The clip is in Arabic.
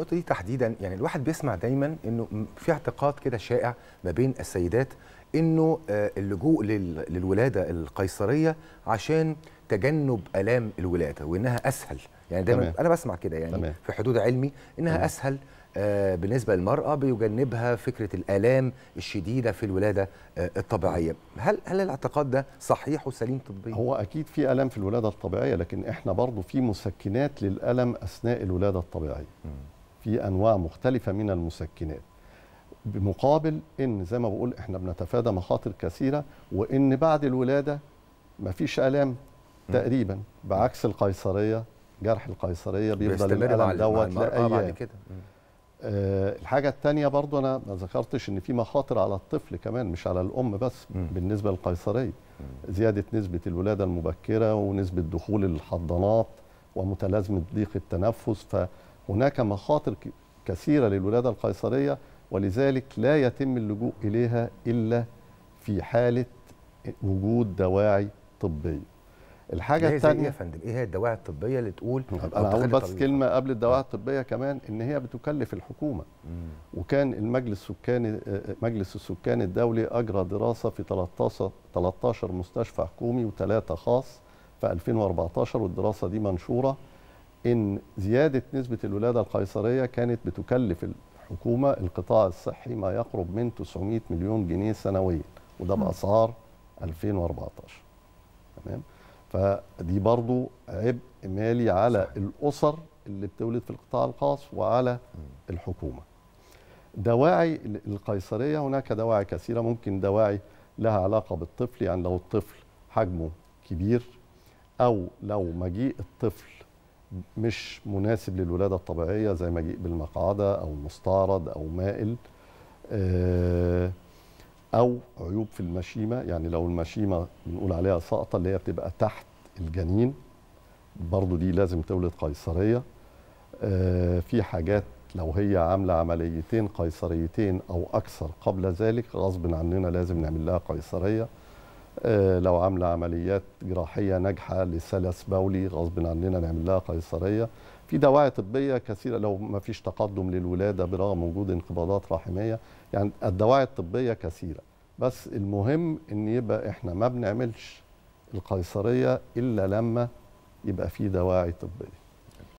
النقطة دي تحديدا يعني الواحد بيسمع دايما انه في اعتقاد كده شائع ما بين السيدات انه آه، اللجوء للولادة القيصرية عشان تجنب آلام الولادة وانها اسهل يعني دايما تمام. انا بسمع كده يعني تمام. في حدود علمي انها تمام. اسهل آه، بالنسبة للمرأة بيجنبها فكرة الآلام الشديدة في الولادة آه، الطبيعية هل هل الاعتقاد ده صحيح وسليم طبيا؟ هو أكيد في آلام في الولادة الطبيعية لكن إحنا برضو في مسكنات للألم أثناء الولادة الطبيعية م. في انواع مختلفه من المسكنات بمقابل ان زي ما بقول احنا بنتفادى مخاطر كثيره وان بعد الولاده مفيش الام تقريبا بعكس القيصريه جرح القيصريه بيفضل الالم دوت آه، لايام كده آه، الحاجه الثانيه برضو انا ما ذكرتش ان في مخاطر على الطفل كمان مش على الام بس م. بالنسبه للقيصريه زياده نسبه الولاده المبكره ونسبه دخول الحضانات ومتلازمه ضيق التنفس ف هناك مخاطر كثيرة للولادة القيصرية ولذلك لا يتم اللجوء إليها إلا في حالة وجود دواعي طبية الحاجة الثانية إيه يا فندم إيه هي الدواعي الطبية اللي تقول أنا أقول بس طبيعي. كلمة قبل آه. الدواعي الطبية كمان إن هي بتكلف الحكومة مم. وكان المجلس السكاني آه، آه، مجلس السكان الدولي أجرى دراسة في 13 13 مستشفى حكومي وثلاثة خاص في 2014 والدراسة دي منشورة ان زياده نسبه الولاده القيصريه كانت بتكلف الحكومه القطاع الصحي ما يقرب من 900 مليون جنيه سنويا وده باسعار 2014 تمام فدي برضو عبء مالي على الاسر اللي بتولد في القطاع الخاص وعلى الحكومه دواعي القيصريه هناك دواعي كثيره ممكن دواعي لها علاقه بالطفل يعني لو الطفل حجمه كبير او لو مجيء الطفل مش مناسب للولاده الطبيعيه زي مجيء بالمقعده او مستعرض او مائل آه، او عيوب في المشيمه يعني لو المشيمه بنقول عليها سقطه اللي هي بتبقى تحت الجنين برضو دي لازم تولد قيصريه آه، في حاجات لو هي عامله عمليتين قيصريتين او اكثر قبل ذلك غصب عننا لازم نعمل لها قيصريه آه، لو عامله عمليات جراحيه ناجحه لسلس بولي غصب عننا نعمل لها قيصريه في دواعي طبيه كثيره لو ما فيش تقدم للولاده برغم وجود انقباضات رحميه يعني الدواعي الطبيه كثيره بس المهم ان يبقى احنا ما بنعملش القيصريه الا لما يبقى في دواعي طبيه